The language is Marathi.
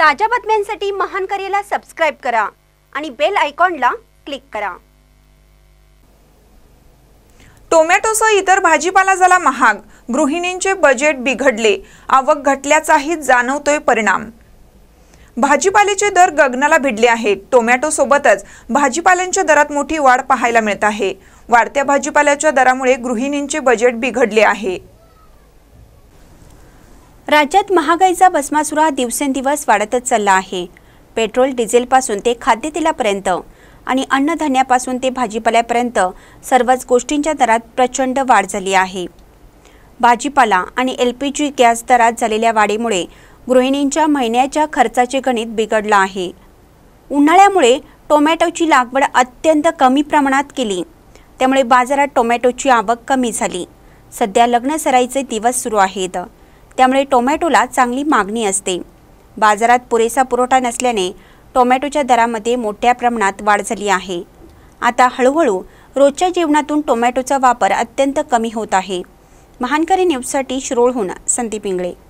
ताज्या बातम्यांसाठी महान करेला सबस्क्राइब करा आणि बेल आयकॉनला क्लिक करा टोमॅटोसह इतर भाजीपाला झाला महाग गृहिणींचे बजेट बिघडले आवक घटल्याचाही जाणवतोय परिणाम भाजीपाल्याचे दर गगनाला भिडले आहेत टोमॅटोसोबतच भाजीपाल्यांच्या दरात मोठी वाढ पाहायला मिळत आहे वाढत्या भाजीपाल्याच्या दरामुळे गृहिणींचे बजेट बिघडले आहे राज्यात महागाईचा भस्मासुरा दिवसेंदिवस वाढतच चालला आहे पेट्रोल डिझेलपासून ते खाद्यतेलापर्यंत आणि अन्नधान्यापासून ते भाजीपाल्यापर्यंत सर्वच गोष्टींच्या दरात प्रचंड वाढ झाली आहे भाजीपाला आणि एल पी जी गॅस दरात झालेल्या वाढीमुळे गृहिणींच्या महिन्याच्या खर्चाचे गणित बिघडलं आहे उन्हाळ्यामुळे टोमॅटोची लागवड अत्यंत कमी प्रमाणात केली त्यामुळे बाजारात टोमॅटोची आवक कमी झाली सध्या लग्नसराईचे दिवस सुरू आहेत त्यामुळे टोमॅटोला चांगली मागणी असते बाजारात पुरेसा पुरवठा नसल्याने टोमॅटोच्या दरामध्ये मोठ्या प्रमाणात वाढ झाली आहे आता हळूहळू रोजच्या जीवनातून टोमॅटोचा वापर अत्यंत कमी होत आहे महानकरी न्यूजसाठी शिरोळहून संदीप इंगळे